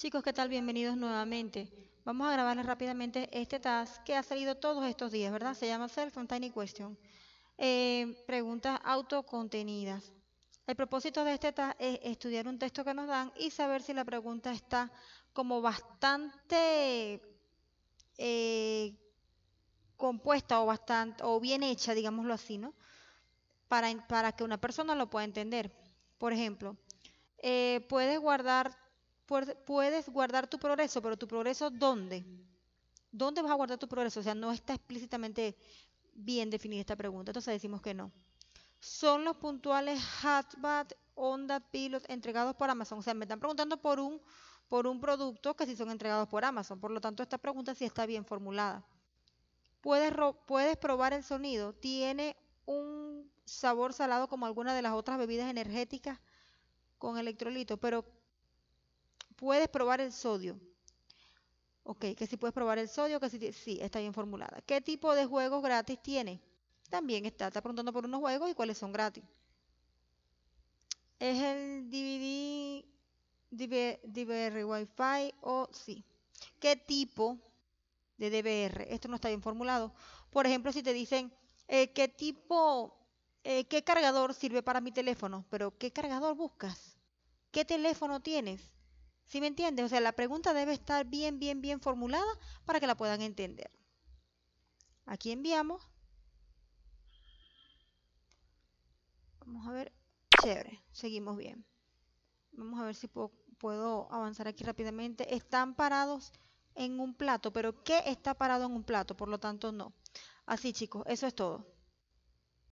Chicos, ¿qué tal? Bienvenidos nuevamente. Vamos a grabarles rápidamente este task que ha salido todos estos días, ¿verdad? Se llama Self and Tiny Question. Eh, preguntas autocontenidas. El propósito de este task es estudiar un texto que nos dan y saber si la pregunta está como bastante eh, compuesta o, bastante, o bien hecha, digámoslo así, ¿no? Para, para que una persona lo pueda entender. Por ejemplo, eh, puedes guardar puedes guardar tu progreso, pero tu progreso ¿dónde? ¿Dónde vas a guardar tu progreso? O sea, no está explícitamente bien definida esta pregunta, entonces decimos que no. Son los puntuales Hatbat, ONDA, Pilot entregados por Amazon. O sea, me están preguntando por un, por un producto que sí son entregados por Amazon. Por lo tanto, esta pregunta sí está bien formulada. Puedes, puedes probar el sonido. Tiene un sabor salado como alguna de las otras bebidas energéticas con electrolito, pero puedes probar el sodio. Ok, que si puedes probar el sodio, que si... Sí, está bien formulada. ¿Qué tipo de juegos gratis tiene? También está, está preguntando por unos juegos y cuáles son gratis. ¿Es el DVD, DVR, Wi-Fi o sí? ¿Qué tipo de DVR? Esto no está bien formulado. Por ejemplo, si te dicen, eh, ¿qué tipo, eh, qué cargador sirve para mi teléfono? Pero, ¿qué cargador buscas? ¿Qué teléfono tienes? ¿Sí me entiendes? O sea, la pregunta debe estar bien, bien, bien formulada para que la puedan entender. Aquí enviamos. Vamos a ver. Chévere, seguimos bien. Vamos a ver si puedo, puedo avanzar aquí rápidamente. Están parados en un plato, pero ¿qué está parado en un plato? Por lo tanto, no. Así chicos, eso es todo.